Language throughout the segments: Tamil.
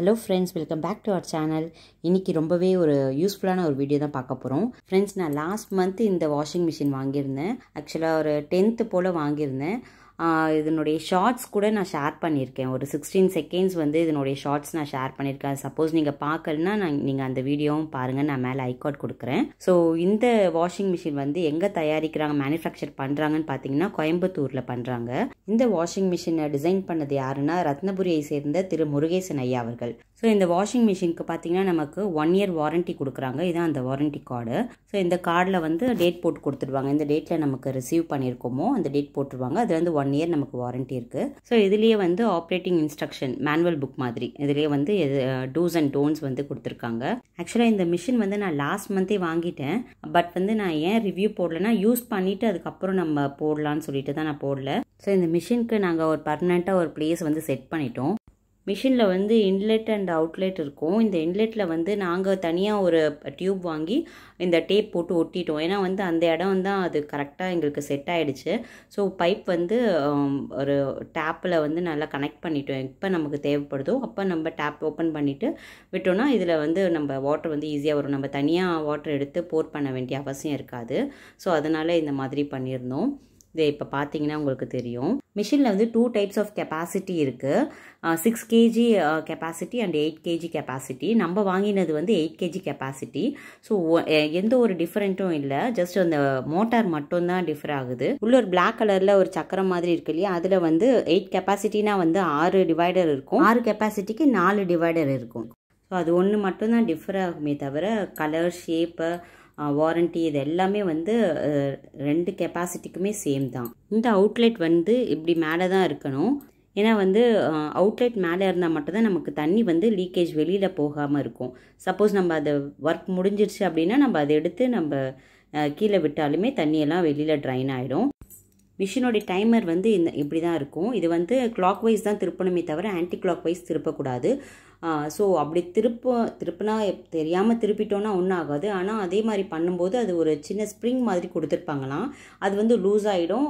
hello friends welcome back to our channel இன்றைக்கி ரொம்பவே ஒரு யூஸ்ஃபுல்லான ஒரு வீடியோ தான் பார்க்க போகிறோம் ஃப்ரெண்ட்ஸ் நான் லாஸ்ட் மந்த் இந்த வாஷிங் மிஷின் வாங்கியிருந்தேன் ஆக்சுவலாக ஒரு டென்த்து போல் வாங்கியிருந்தேன் இதனுடைய ஷார்ட்ஸ் கூட நான் ஷேர் பண்ணியிருக்கேன் ஒரு சிக்ஸ்டீன் செகண்ட்ஸ் வந்து இதனுடைய ஷார்ட்ஸ் நான் ஷேர் பண்ணியிருக்கேன் சப்போஸ் நீங்கள் பார்க்கலன்னா நான் நீங்கள் அந்த வீடியோவும் பாருங்கள் நான் மேலே ஐகாட் கொடுக்குறேன் ஸோ இந்த வாஷிங் மிஷின் வந்து எங்கே தயாரிக்கிறாங்க மேனுஃபேக்சர் பண்ணுறாங்கன்னு பார்த்தீங்கன்னா கோயம்புத்தூரில் பண்ணுறாங்க இந்த வாஷிங் மிஷினை டிசைன் பண்ணது யாருன்னா ரத்னபுரியை சேர்ந்த திரு முருகேசன் ஐயா அவர்கள் ஸோ இந்த வாஷிங் மிஷினுக்கு பார்த்தீங்கன்னா நமக்கு ஒன் இயர் வாரண்ட்டி கொடுக்குறாங்க இதுதான் அந்த வாரண்டி கார்டு ஸோ இந்த கார்டில் வந்து டேட் போட்டு கொடுத்துருவாங்க இந்த டேட்டில் நமக்கு ரிசீவ் பண்ணியிருக்கோமோ அந்த டேட் போட்டுருவாங்க அது வந்து ஒன் ஒன் இயர் நமக்கு வாரண்ட்டி இருக்குது ஸோ இதுலேயே வந்து ஆப்ரேட்டிங் இன்ஸ்ட்ரக்ஷன் மேனுவல் புக் மாதிரி இதுலேயே வந்து டூஸ் அண்ட் டோன்ஸ் வந்து கொடுத்துருக்காங்க ஆக்சுவலாக இந்த மிஷின் வந்து நான் லாஸ்ட் மந்தே வாங்கிட்டேன் பட் வந்து நான் ஏன் ரிவ்யூ போடலன்னா யூஸ் பண்ணிவிட்டு அதுக்கப்புறம் நம்ம போடலான்னு சொல்லிட்டு தான் நான் போடல ஸோ இந்த மிஷினுக்கு நாங்கள் ஒரு பர்மனெண்ட்டாக ஒரு பிளேஸ் வந்து செட் பண்ணிட்டோம் மிஷினில் வந்து இன்லெட் அண்ட் அவுட்லெட் இருக்கும் இந்த இன்லெட்டில் வந்து நாங்கள் தனியாக ஒரு டியூப் வாங்கி இந்த டேப் போட்டு ஒட்டிட்டோம் ஏன்னா வந்து அந்த இடம் தான் அது கரெக்டாக எங்களுக்கு செட் ஆகிடுச்சு ஸோ பைப் வந்து ஒரு டேப்பில் வந்து நல்லா கனெக்ட் பண்ணிட்டோம் எப்போ நமக்கு தேவைப்படுதோ அப்போ நம்ம டேப் ஓப்பன் பண்ணிவிட்டு விட்டோம்னா இதில் வந்து நம்ம வாட்டர் வந்து ஈஸியாக வரும் நம்ம தனியாக வாட்டர் எடுத்து போர் பண்ண வேண்டிய அவசியம் இருக்காது ஸோ அதனால் இந்த மாதிரி பண்ணியிருந்தோம் இதை இப்போ பார்த்தீங்கன்னா உங்களுக்கு தெரியும் மிஷினில் வந்து டூ டைப்ஸ் ஆஃப் கெப்பாசிட்டி இருக்குது six KG capacity and eight KG capacity நம்ம வாங்கினது வந்து எயிட் கேஜி கெப்பாசிட்டி ஸோ எந்த ஒரு டிஃப்ரெண்ட்டும் இல்லை ஜஸ்ட் அந்த மோட்டார் மட்டும்தான் டிஃபர் ஆகுது உள்ள ஒரு பிளாக் கலரில் ஒரு சக்கரம் மாதிரி இருக்கு இல்லையா அதில் வந்து எயிட் கெப்பாசிட்டினா வந்து ஆறு டிவைடர் இருக்கும் ஆறு கெப்பாசிட்டிக்கு நாலு டிவைடர் இருக்கும் ஸோ அது ஒன்று மட்டும்தான் டிஃபர் ஆகுமே தவிர கலர் ஷேப்பு வாரண்ட்டி இது எல்லாமே வந்து ரெண்டு கெப்பாசிட்டிக்குமே சேம் தான் இந்த அவுட்லெட் வந்து இப்படி மேலே தான் இருக்கணும் ஏன்னா வந்து அவுட்லெட் மேலே இருந்தால் மட்டும்தான் நமக்கு தண்ணி வந்து லீக்கேஜ் வெளியில் போகாமல் இருக்கும் சப்போஸ் நம்ம அதை ஒர்க் முடிஞ்சிருச்சு அப்படின்னா நம்ம அதை எடுத்து நம்ம கீழே விட்டாலுமே தண்ணியெல்லாம் வெளியில் ட்ரைன் ஆகிடும் மிஷினோடைய டைமர் வந்து இந்த இப்படி தான் இருக்கும் இது வந்து கிளாக் வைஸ் தான் திருப்பணுமே தவிர ஆன்டி கிளாக் வைஸ் திருப்பக்கூடாது ஸோ அப்படி திருப்ப திருப்பினா தெரியாமல் திருப்பிட்டோன்னா ஒன்றும் ஆகாது ஆனால் அதே மாதிரி பண்ணும்போது அது ஒரு சின்ன ஸ்ப்ரிங் மாதிரி கொடுத்துருப்பாங்களாம் அது வந்து லூஸ் ஆகிடும்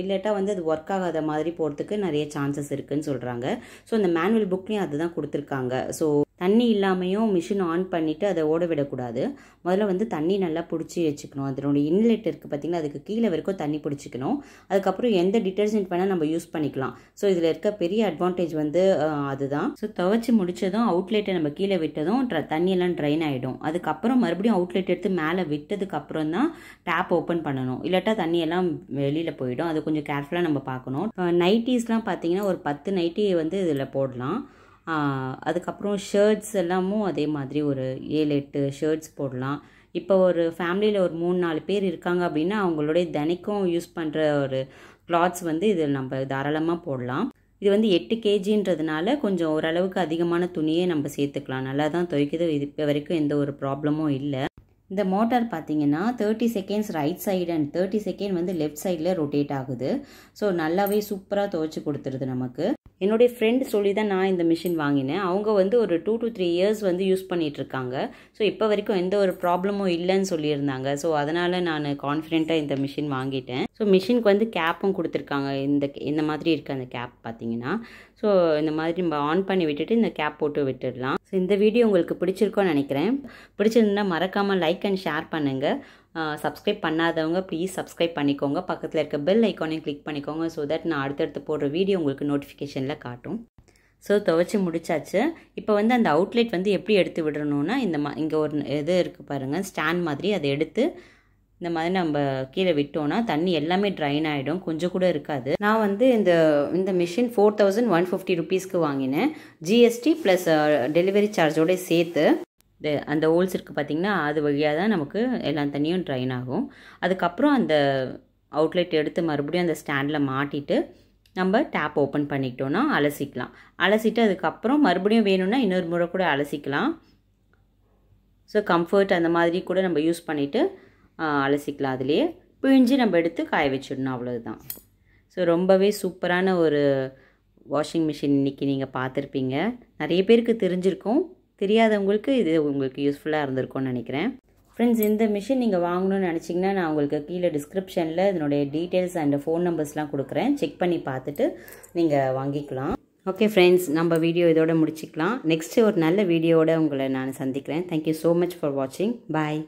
இல்லாட்டா வந்து அது ஒர்க் ஆகாத மாதிரி போகிறதுக்கு நிறைய சான்சஸ் இருக்குதுன்னு சொல்கிறாங்க ஸோ அந்த மேனுவல் புக்லேயும் அதுதான் கொடுத்துருக்காங்க ஸோ தண்ணி இல்லாமையும் மிஷின் ஆன் பண்ணிவிட்டு அதை ஓட விடக்கூடாது முதல்ல வந்து தண்ணி நல்லா பிடிச்சி வச்சுக்கணும் அதனுடைய இன்லெட் இருக்குது பார்த்திங்கன்னா அதுக்கு கீழே வரைக்கும் தண்ணி பிடிச்சிக்கணும் அதுக்கப்புறம் எந்த டிட்டர்ஜென்ட் வேணால் நம்ம யூஸ் பண்ணிக்கலாம் ஸோ இதில் இருக்க பெரிய அட்வான்டேஜ் வந்து அதுதான் ஸோ துவைச்சி முடித்ததும் அவுட்லெட்டை நம்ம கீழே விட்டதும் தண்ணியெல்லாம் ட்ரைன் ஆகிடும் அதுக்கப்புறம் மறுபடியும் அவுட்லெட் எடுத்து மேலே விட்டதுக்கப்புறம் தான் டேப் ஓப்பன் பண்ணணும் இல்லாட்டா தண்ணியெல்லாம் வெளியில் போயிடும் அது கொஞ்சம் கேர்ஃபுல்லாக நம்ம பார்க்கணும் நைட்டிஸ்லாம் பார்த்திங்கன்னா ஒரு பத்து நைட்டி வந்து இதில் போடலாம் அதுக்கப்புறம் ஷர்ட்ஸ் எல்லாமும் அதே மாதிரி ஒரு ஏழு எட்டு ஷர்ட்ஸ் போடலாம் இப்போ ஒரு ஃபேமிலியில் ஒரு மூணு நாலு பேர் இருக்காங்க அப்படின்னா அவங்களுடைய தினைக்கும் யூஸ் பண்ணுற ஒரு கிளாத்ஸ் வந்து இதில் நம்ம தாராளமாக போடலாம் இது வந்து எட்டு கேஜின்றதுனால கொஞ்சம் ஓரளவுக்கு அதிகமான துணியே நம்ம சேர்த்துக்கலாம் நல்லா தான் துவைக்குது இது இப்போ வரைக்கும் எந்த ஒரு ப்ராப்ளமும் இல்லை இந்த மோட்டார் பார்த்தீங்கன்னா thirty seconds right side and thirty second வந்து லெஃப்ட் சைடில் ரொட்டேட் ஆகுது ஸோ நல்லாவே சூப்பராக துவைச்சி கொடுத்துருது நமக்கு என்னுடைய ஃப்ரெண்டு சொல்லி தான் நான் இந்த மிஷின் வாங்கினேன் அவங்க வந்து ஒரு டூ டு த்ரீ இயர்ஸ் வந்து யூஸ் பண்ணிகிட்ருக்காங்க ஸோ இப்போ வரைக்கும் எந்த ஒரு ப்ராப்ளமும் இல்லைன்னு சொல்லியிருந்தாங்க ஸோ அதனால் நான் கான்ஃபிடென்ட்டாக இந்த மிஷின் வாங்கிட்டேன் ஸோ மிஷினுக்கு வந்து கேப்பும் கொடுத்துருக்காங்க இந்த இந்த மாதிரி இருக்க அந்த கேப் பார்த்தீங்கன்னா ஸோ இந்த மாதிரி நம்ம ஆன் பண்ணி விட்டுட்டு இந்த கேப் போட்டு விட்டுடலாம் ஸோ இந்த வீடியோ உங்களுக்கு பிடிச்சிருக்கோன்னு நினைக்கிறேன் பிடிச்சிருந்தா மறக்காமல் லைக் அண்ட் ஷேர் பண்ணுங்கள் சப்ஸ்கிரைப் பண்ணாதவங்க ப்ளீஸ் சப்ஸ்கிரைப் பண்ணிக்கோங்க பக்கத்தில் இருக்க பெல் ஐக்கானையும் கிளிக் பண்ணிக்கோங்க ஸோ தட் நான் அடுத்தடுத்து போடுற வீடியோ உங்களுக்கு நோட்டிஃபிகேஷனில் காட்டும் ஸோ துவைச்சி முடிச்சாச்சு இப்போ வந்து அந்த அவுட்லெட் வந்து எப்படி எடுத்து விடணும்னா இந்த மா இங்கே ஒரு இது இருக்குது பாருங்கள் ஸ்டாண்ட் மாதிரி அதை எடுத்து இந்த மாதிரி நம்ம கீழே விட்டோம்னா தண்ணி எல்லாமே ட்ரைன் ஆகிடும் கொஞ்சம் கூட இருக்காது நான் வந்து இந்த இந்த machine four thousand one fifty ருபீஸ்க்கு வாங்கினேன் ஜிஎஸ்டி ப்ளஸ் டெலிவரி சார்ஜோட சேர்த்து அந்த ஹோல்ஸ் இருக்குது பார்த்திங்கன்னா அது வழியாக தான் நமக்கு எல்லா தண்ணியும் ட்ரைன் ஆகும் அதுக்கப்புறம் அந்த அவுட்லெட் எடுத்து மறுபடியும் அந்த ஸ்டாண்டில் மாட்டிட்டு நம்ம டேப் ஓப்பன் பண்ணிக்கிட்டோன்னா அலசிக்கலாம் அலசிட்டு அதுக்கப்புறம் மறுபடியும் வேணும்னா இன்னொரு முறை கூட அலசிக்கலாம் ஸோ கம்ஃபர்ட் அந்த மாதிரி கூட நம்ம யூஸ் பண்ணிவிட்டு அலசிக்கலாம் அதுலேயே பிழிஞ்சு நம்ம எடுத்து காய வச்சிடணும் அவ்வளோதான் ஸோ ரொம்பவே சூப்பரான ஒரு வாஷிங் மிஷின் இன்றைக்கி நீங்கள் பார்த்துருப்பீங்க நிறைய பேருக்கு தெரிஞ்சிருக்கும் தெரியாதவங்களுக்கு இது உங்களுக்கு யூஸ்ஃபுல்லாக இருந்திருக்கும்னு நினைக்கிறேன் ஃப்ரெண்ட்ஸ் இந்த மிஷின் நீங்கள் வாங்கணும்னு நினச்சிங்கன்னா நான் உங்களுக்கு கீழே டிஸ்கிரிப்ஷனில் இதனுடைய டீட்டெயில்ஸ் அண்ட் ஃபோன் நம்பர்ஸ்லாம் கொடுக்குறேன் செக் பண்ணி பார்த்துட்டு நீங்கள் வாங்கிக்கலாம் ஓகே ஃப்ரெண்ட்ஸ் நம்ம வீடியோ இதோட முடிச்சுக்கலாம் நெக்ஸ்ட்டு ஒரு நல்ல வீடியோவோட உங்களை நான் சந்திக்கிறேன் தேங்க்யூ ஸோ மச் ஃபார் வாட்சிங் பாய்